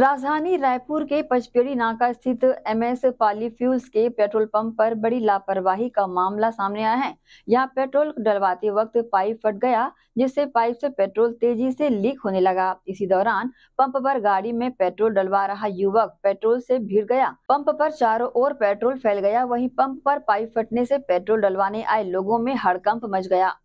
राजधानी रायपुर के पचपेड़ी नाका स्थित एमएस पाली फ्यूल्स के पेट्रोल पंप पर बड़ी लापरवाही का मामला सामने आया है यहां पेट्रोल डलवाते वक्त पाइप फट गया जिससे पाइप से पेट्रोल तेजी से लीक होने लगा इसी दौरान पंप पर गाड़ी में पेट्रोल डलवा रहा युवक पेट्रोल से भिड़ गया पंप पर चारों ओर पेट्रोल फैल गया वही पंप पर पाइप फटने से पेट्रोल डलवाने आए लोगों में हड़कंप मच गया